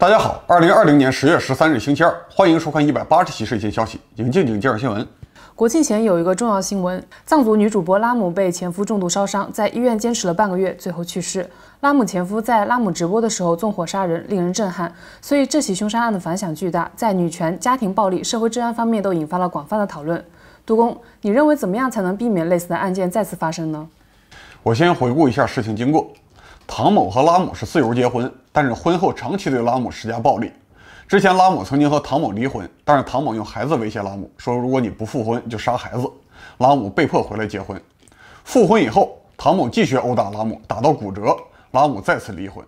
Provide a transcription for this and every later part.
大家好，二零二零年十月十三日星期二，欢迎收看一百八十期睡前消息。尹静静介绍新闻：国庆前有一个重要新闻，藏族女主播拉姆被前夫重度烧伤，在医院坚持了半个月，最后去世。拉姆前夫在拉姆直播的时候纵火杀人，令人震撼。所以这起凶杀案的反响巨大，在女权、家庭暴力、社会治安方面都引发了广泛的讨论。杜工，你认为怎么样才能避免类似的案件再次发生呢？我先回顾一下事情经过：唐某和拉姆是自由结婚。但是婚后长期对拉姆施加暴力。之前拉姆曾经和唐某离婚，但是唐某用孩子威胁拉姆，说如果你不复婚就杀孩子。拉姆被迫回来结婚。复婚以后，唐某继续殴打拉姆，打到骨折。拉姆再次离婚。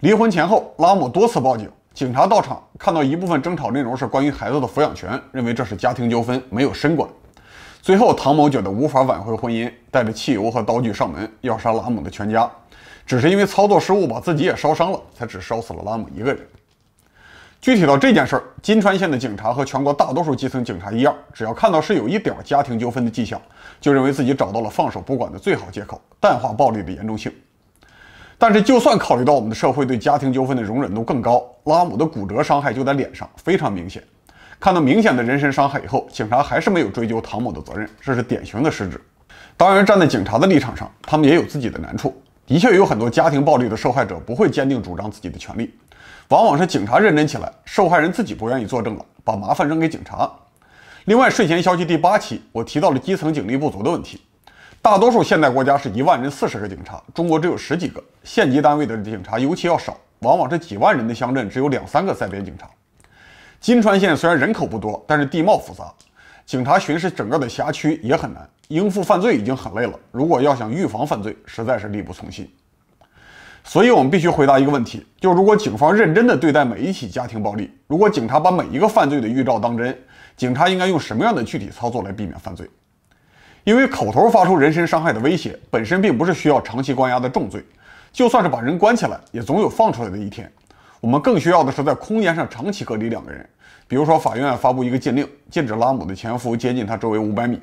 离婚前后，拉姆多次报警，警察到场看到一部分争吵内容是关于孩子的抚养权，认为这是家庭纠纷，没有深管。最后，唐某觉得无法挽回婚姻，带着汽油和刀具上门要杀拉姆的全家。只是因为操作失误把自己也烧伤了，才只烧死了拉姆一个人。具体到这件事儿，金川县的警察和全国大多数基层警察一样，只要看到是有一点儿家庭纠纷的迹象，就认为自己找到了放手不管的最好借口，淡化暴力的严重性。但是，就算考虑到我们的社会对家庭纠纷的容忍度更高，拉姆的骨折伤害就在脸上，非常明显。看到明显的人身伤害以后，警察还是没有追究唐某的责任，这是典型的失职。当然，站在警察的立场上，他们也有自己的难处。的确有很多家庭暴力的受害者不会坚定主张自己的权利，往往是警察认真起来，受害人自己不愿意作证了，把麻烦扔给警察。另外，睡前消息第八期我提到了基层警力不足的问题，大多数现代国家是一万人四十个警察，中国只有十几个，县级单位的警察尤其要少，往往是几万人的乡镇只有两三个在编警察。金川县虽然人口不多，但是地貌复杂。警察巡视整个的辖区也很难，应付犯罪已经很累了。如果要想预防犯罪，实在是力不从心。所以我们必须回答一个问题：，就如果警方认真的对待每一起家庭暴力，如果警察把每一个犯罪的预兆当真，警察应该用什么样的具体操作来避免犯罪？因为口头发出人身伤害的威胁本身并不是需要长期关押的重罪，就算是把人关起来，也总有放出来的一天。我们更需要的是在空间上长期隔离两个人，比如说法院发布一个禁令，禁止拉姆的前夫接近他周围五百米。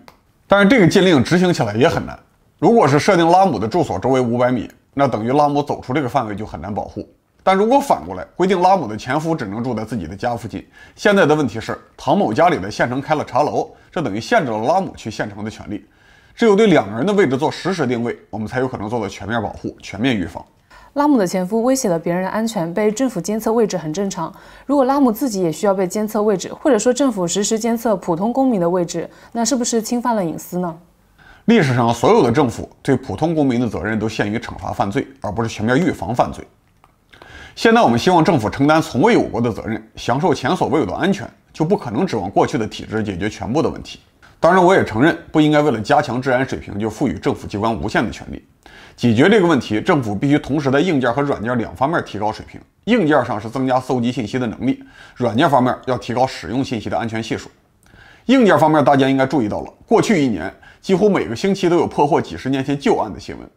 但是这个禁令执行起来也很难。如果是设定拉姆的住所周围五百米，那等于拉姆走出这个范围就很难保护。但如果反过来规定拉姆的前夫只能住在自己的家附近，现在的问题是唐某家里的县城开了茶楼，这等于限制了拉姆去县城的权利。只有对两个人的位置做实时定位，我们才有可能做到全面保护、全面预防。拉姆的前夫威胁了别人的安全，被政府监测位置很正常。如果拉姆自己也需要被监测位置，或者说政府实时监测普通公民的位置，那是不是侵犯了隐私呢？历史上所有的政府对普通公民的责任都限于惩罚犯罪，而不是全面预防犯罪。现在我们希望政府承担从未有过的责任，享受前所未有的安全，就不可能指望过去的体制解决全部的问题。当然，我也承认不应该为了加强治安水平就赋予政府机关无限的权利。解决这个问题，政府必须同时在硬件和软件两方面提高水平。硬件上是增加搜集信息的能力，软件方面要提高使用信息的安全系数。硬件方面，大家应该注意到了，过去一年几乎每个星期都有破获几十年前旧案的新闻。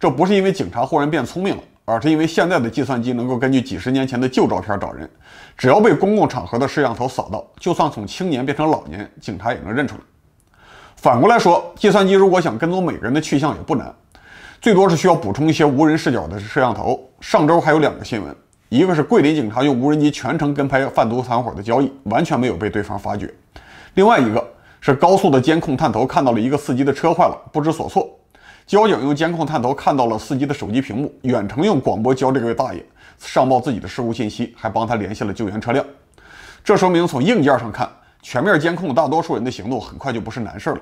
这不是因为警察忽然变聪明了，而是因为现在的计算机能够根据几十年前的旧照片找人。只要被公共场合的摄像头扫到，就算从青年变成老年，警察也能认出来。反过来说，计算机如果想跟踪每个人的去向也不难，最多是需要补充一些无人视角的摄像头。上周还有两个新闻，一个是桂林警察用无人机全程跟拍贩毒团伙的交易，完全没有被对方发觉；另外一个是高速的监控探头看到了一个司机的车坏了，不知所措，交警用监控探头看到了司机的手机屏幕，远程用广播教这位大爷上报自己的事故信息，还帮他联系了救援车辆。这说明从硬件上看。全面监控大多数人的行动，很快就不是难事了。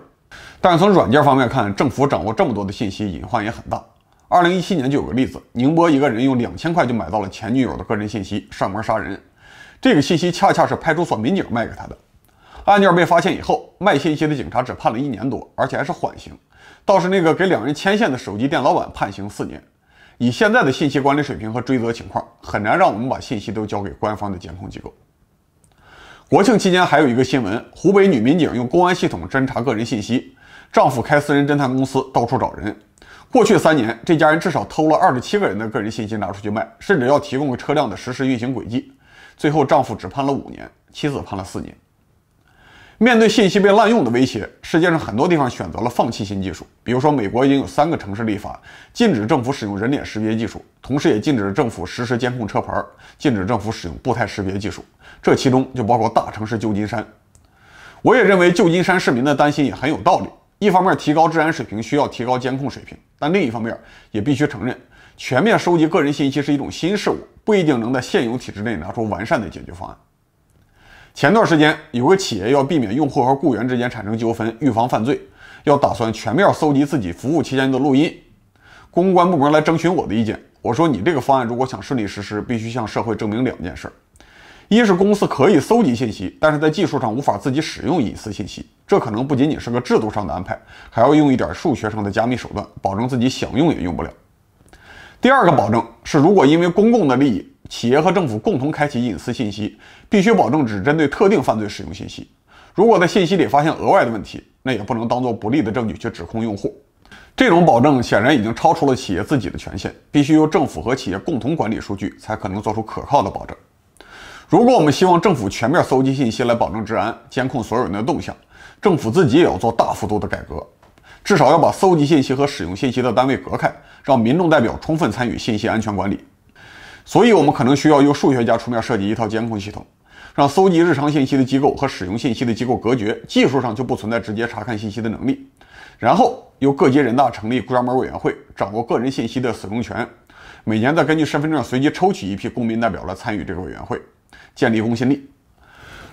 但是从软件方面看，政府掌握这么多的信息，隐患也很大。二零一七年就有个例子：宁波一个人用两千块就买到了前女友的个人信息，上门杀人。这个信息恰恰是派出所民警卖给他的。案件被发现以后，卖信息的警察只判了一年多，而且还是缓刑。倒是那个给两人牵线的手机店老板判刑四年。以现在的信息管理水平和追责情况，很难让我们把信息都交给官方的监控机构。国庆期间还有一个新闻：湖北女民警用公安系统侦查个人信息，丈夫开私人侦探公司到处找人。过去三年，这家人至少偷了二十七个人的个人信息拿出去卖，甚至要提供车辆的实时运行轨迹。最后，丈夫只判了五年，妻子判了四年。面对信息被滥用的威胁，世界上很多地方选择了放弃新技术。比如说，美国已经有三个城市立法禁止政府使用人脸识别技术，同时也禁止政府实时监控车牌，禁止政府使用步态识别技术。这其中就包括大城市旧金山。我也认为旧金山市民的担心也很有道理。一方面，提高治安水平需要提高监控水平，但另一方面，也必须承认，全面收集个人信息是一种新事物，不一定能在现有体制内拿出完善的解决方案。前段时间，有个企业要避免用户和雇员之间产生纠纷，预防犯罪，要打算全面搜集自己服务期间的录音，公关部门来征询我的意见。我说，你这个方案如果想顺利实施，必须向社会证明两件事：一是公司可以搜集信息，但是在技术上无法自己使用隐私信息，这可能不仅仅是个制度上的安排，还要用一点数学上的加密手段，保证自己想用也用不了。第二个保证是，如果因为公共的利益。企业和政府共同开启隐私信息，必须保证只针对特定犯罪使用信息。如果在信息里发现额外的问题，那也不能当做不利的证据去指控用户。这种保证显然已经超出了企业自己的权限，必须由政府和企业共同管理数据，才可能做出可靠的保证。如果我们希望政府全面搜集信息来保证治安、监控所有人的动向，政府自己也要做大幅度的改革，至少要把搜集信息和使用信息的单位隔开，让民众代表充分参与信息安全管理。所以，我们可能需要由数学家出面设计一套监控系统，让搜集日常信息的机构和使用信息的机构隔绝，技术上就不存在直接查看信息的能力。然后由各级人大成立专门委员会，掌握个人信息的使用权。每年再根据身份证随机抽取一批公民代表来参与这个委员会，建立公信力。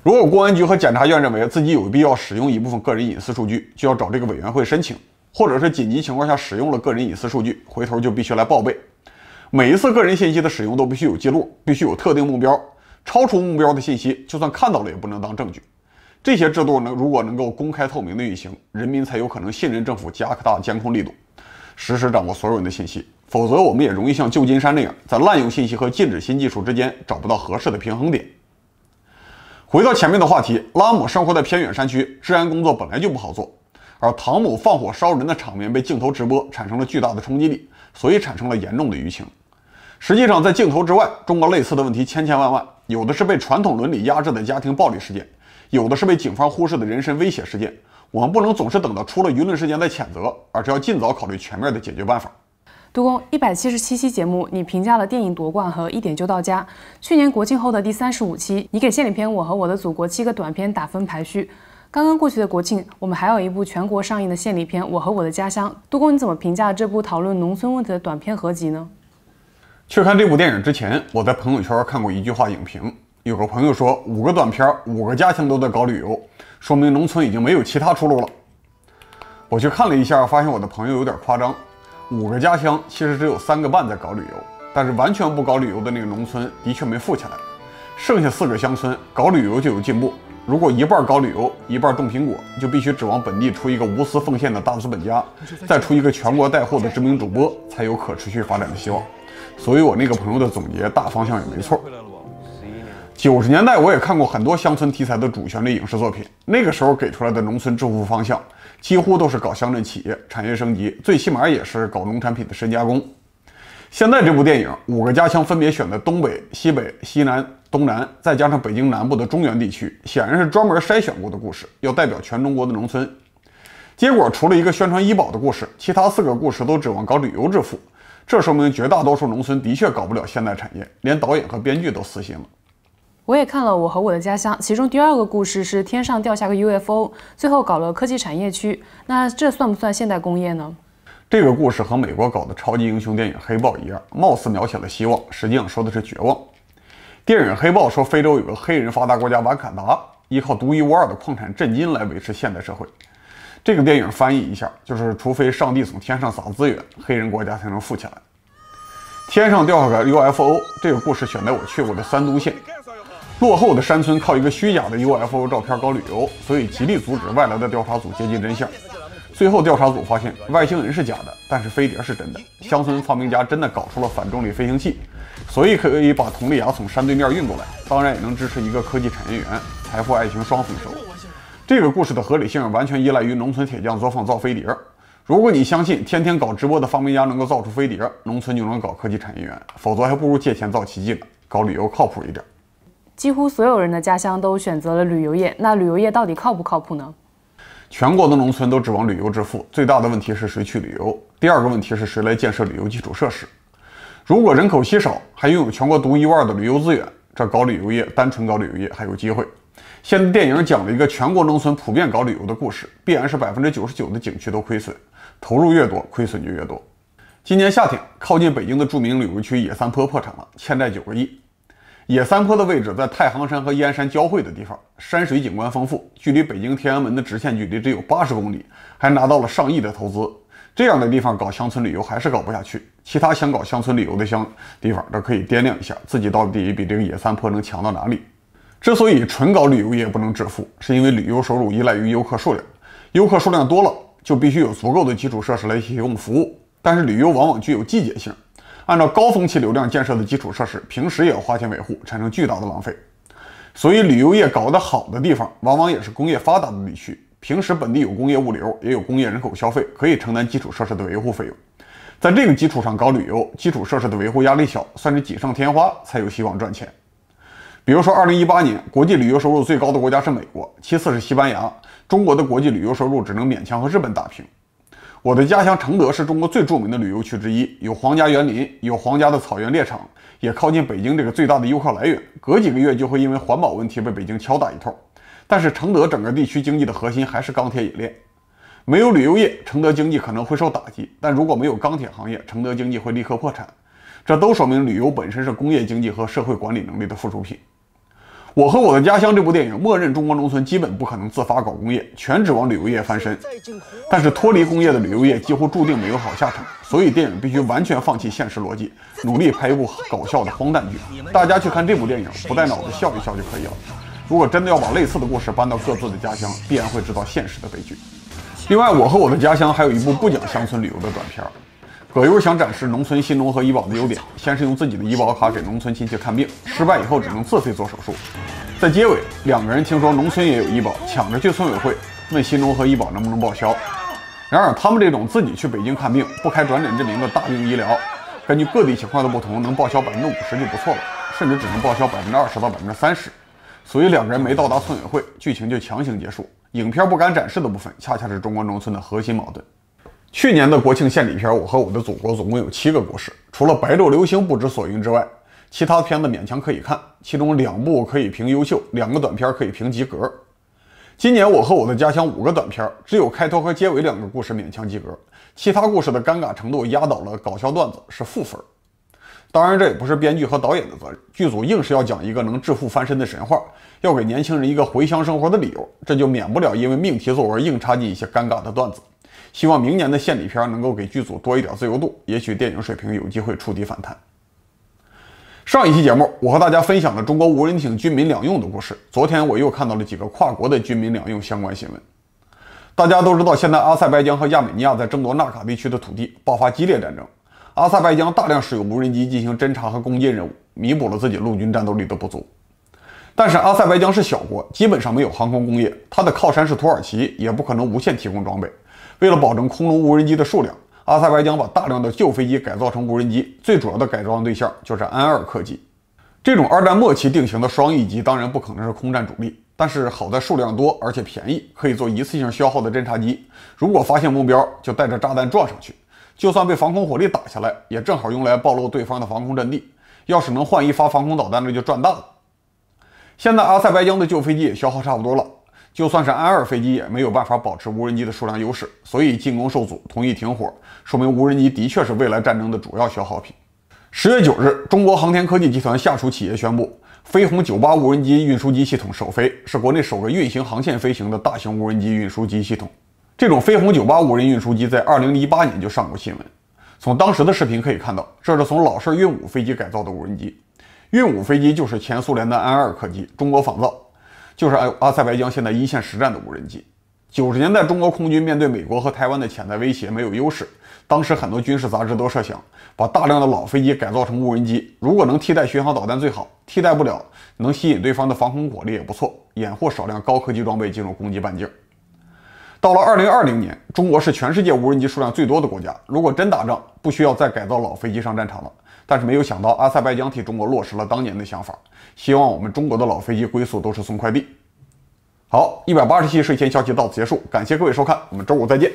如果公安局和检察院认为自己有必要使用一部分个人隐私数据，就要找这个委员会申请，或者是紧急情况下使用了个人隐私数据，回头就必须来报备。每一次个人信息的使用都必须有记录，必须有特定目标，超出目标的信息就算看到了也不能当证据。这些制度能如果能够公开透明的运行，人民才有可能信任政府，加大监控力度，实时掌握所有人的信息。否则，我们也容易像旧金山那样，在滥用信息和禁止新技术之间找不到合适的平衡点。回到前面的话题，拉姆生活在偏远山区，治安工作本来就不好做，而唐某放火烧人的场面被镜头直播，产生了巨大的冲击力。所以产生了严重的舆情。实际上，在镜头之外，中国类似的问题千千万万，有的是被传统伦理压制的家庭暴力事件，有的是被警方忽视的人身威胁事件。我们不能总是等到出了舆论事件再谴责，而是要尽早考虑全面的解决办法。杜工，一百七十七期节目，你评价了电影《夺冠》和《一点就到家》。去年国庆后的第三十五期，你给献礼片《我和我的祖国》七个短片打分排序。刚刚过去的国庆，我们还有一部全国上映的献礼片《我和我的家乡》。杜工，你怎么评价这部讨论农村问题的短片合集呢？去看这部电影之前，我在朋友圈看过一句话影评，有个朋友说五个短片五个家乡都在搞旅游，说明农村已经没有其他出路了。我去看了一下，发现我的朋友有点夸张。五个家乡其实只有三个半在搞旅游，但是完全不搞旅游的那个农村的确没富起来，剩下四个乡村搞旅游就有进步。如果一半搞旅游，一半种苹果，就必须指望本地出一个无私奉献的大资本家，再出一个全国带货的知名主播，才有可持续发展的希望。所以，我那个朋友的总结大方向也没错。九十年代我也看过很多乡村题材的主旋律影视作品，那个时候给出来的农村致富方向，几乎都是搞乡镇企业、产业升级，最起码也是搞农产品的深加工。现在这部电影五个家乡分别选的东北、西北、西南。东南，再加上北京南部的中原地区，显然是专门筛选过的故事，要代表全中国的农村。结果除了一个宣传医保的故事，其他四个故事都指望搞旅游致富。这说明绝大多数农村的确搞不了现代产业，连导演和编剧都死心了。我也看了《我和我的家乡》，其中第二个故事是天上掉下个 UFO，最后搞了科技产业区。那这算不算现代工业呢？这个故事和美国搞的超级英雄电影《黑豹》一样，貌似描写了希望，实际上说的是绝望。电影《黑豹》说，非洲有个黑人发达国家瓦坎达，依靠独一无二的矿产震金来维持现代社会。这个电影翻译一下，就是除非上帝从天上撒资源，黑人国家才能富起来。天上掉下个 UFO，这个故事选在我去过的三都县，落后的山村靠一个虚假的 UFO 照片搞旅游，所以极力阻止外来的调查组接近真相。最后，调查组发现外星人是假的，但是飞碟是真的。乡村发明家真的搞出了反重力飞行器，所以可以把佟丽娅从山对面运过来。当然，也能支持一个科技产业园，财富爱情双丰收。这个故事的合理性完全依赖于农村铁匠作坊造飞碟。如果你相信天天搞直播的发明家能够造出飞碟，农村就能搞科技产业园，否则还不如借钱造奇迹，搞旅游靠谱一点。几乎所有人的家乡都选择了旅游业，那旅游业到底靠不靠谱呢？全国的农村都指望旅游致富，最大的问题是谁去旅游？第二个问题是谁来建设旅游基础设施？如果人口稀少，还拥有全国独一无二的旅游资源，这搞旅游业，单纯搞旅游业还有机会。现在电影讲了一个全国农村普遍搞旅游的故事，必然是百分之九十九的景区都亏损，投入越多，亏损就越多。今年夏天，靠近北京的著名旅游区野三坡破产了，欠债九个亿。野三坡的位置在太行山和燕山交汇的地方，山水景观丰富，距离北京天安门的直线距离只有八十公里，还拿到了上亿的投资。这样的地方搞乡村旅游还是搞不下去。其他想搞乡村旅游的乡地方，这可以掂量一下自己到底比这个野三坡能强到哪里。之所以纯搞旅游业不能致富，是因为旅游收入依赖于游客数量，游客数量多了就必须有足够的基础设施来提供服务，但是旅游往往具有季节性。按照高峰期流量建设的基础设施，平时也要花钱维护，产生巨大的浪费。所以，旅游业搞得好的地方，往往也是工业发达的地区。平时本地有工业物流，也有工业人口消费，可以承担基础设施的维护费用。在这个基础上搞旅游，基础设施的维护压力小，算是锦上添花，才有希望赚钱。比如说，二零一八年国际旅游收入最高的国家是美国，其次是西班牙。中国的国际旅游收入只能勉强和日本打平。我的家乡承德是中国最著名的旅游区之一，有皇家园林，有皇家的草原猎场，也靠近北京这个最大的游客来源。隔几个月就会因为环保问题被北京敲打一通。但是承德整个地区经济的核心还是钢铁冶炼，没有旅游业，承德经济可能会受打击；但如果没有钢铁行业，承德经济会立刻破产。这都说明旅游本身是工业经济和社会管理能力的附属品。我和我的家乡这部电影，默认中国农村基本不可能自发搞工业，全指望旅游业翻身。但是脱离工业的旅游业几乎注定没有好下场，所以电影必须完全放弃现实逻辑，努力拍一部搞笑的荒诞剧。大家去看这部电影，不带脑子笑一笑就可以了。如果真的要把类似的故事搬到各自的家乡，必然会知道现实的悲剧。另外，我和我的家乡还有一部不讲乡村旅游的短片。葛优想展示农村新农合医保的优点，先是用自己的医保卡给农村亲戚看病，失败以后只能自费做手术。在结尾，两个人听说农村也有医保，抢着去村委会问新农合医保能不能报销。然而他们这种自己去北京看病不开转诊证明的大病医疗，根据各地情况的不同，能报销百分之五十就不错了，甚至只能报销百分之二十到百分之三十。所以两个人没到达村委会，剧情就强行结束。影片不敢展示的部分，恰恰是中国农村的核心矛盾。去年的国庆献礼片《我和我的祖国》总共有七个故事，除了白昼流星不知所云之外，其他片子勉强可以看，其中两部可以评优秀，两个短片可以评及格。今年《我和我的家乡》五个短片，只有开头和结尾两个故事勉强及格，其他故事的尴尬程度压倒了搞笑段子，是负分。当然，这也不是编剧和导演的责任，剧组硬是要讲一个能致富翻身的神话，要给年轻人一个回乡生活的理由，这就免不了因为命题作文硬插进一些尴尬的段子。希望明年的献礼片能够给剧组多一点自由度，也许电影水平有机会触底反弹。上一期节目，我和大家分享了中国无人艇军民两用的故事。昨天我又看到了几个跨国的军民两用相关新闻。大家都知道，现在阿塞拜疆和亚美尼亚在争夺纳卡地区的土地，爆发激烈战争。阿塞拜疆大量使用无人机进行侦察和攻击任务，弥补了自己陆军战斗力的不足。但是阿塞拜疆是小国，基本上没有航空工业，它的靠山是土耳其，也不可能无限提供装备。为了保证空中无人机的数量，阿塞拜疆把大量的旧飞机改造成无人机。最主要的改装对象就是安二客机，这种二战末期定型的双翼机当然不可能是空战主力，但是好在数量多而且便宜，可以做一次性消耗的侦察机。如果发现目标，就带着炸弹撞上去，就算被防空火力打下来，也正好用来暴露对方的防空阵地。要是能换一发防空导弹，那就赚大了。现在阿塞拜疆的旧飞机也消耗差不多了。就算是安二飞机也没有办法保持无人机的数量优势，所以进攻受阻，同意停火，说明无人机的确是未来战争的主要消耗品。十月九日，中国航天科技集团下属企业宣布，飞鸿九八无人机运输机系统首飞，是国内首个运行航线飞行的大型无人机运输机系统。这种飞鸿九八无人运输机在二零一八年就上过新闻，从当时的视频可以看到，这是从老式运五飞机改造的无人机，运五飞机就是前苏联的安二客机，中国仿造。就是阿阿塞拜疆现在一线实战的无人机。九十年代，中国空军面对美国和台湾的潜在威胁没有优势。当时很多军事杂志都设想，把大量的老飞机改造成无人机。如果能替代巡航导弹最好，替代不了，能吸引对方的防空火力也不错，掩护少量高科技装备进入攻击半径。到了二零二零年，中国是全世界无人机数量最多的国家。如果真打仗，不需要再改造老飞机上战场了。但是没有想到，阿塞拜疆替中国落实了当年的想法。希望我们中国的老飞机归宿都是送快递。好，一百八十期睡前消息到此结束，感谢各位收看，我们周五再见。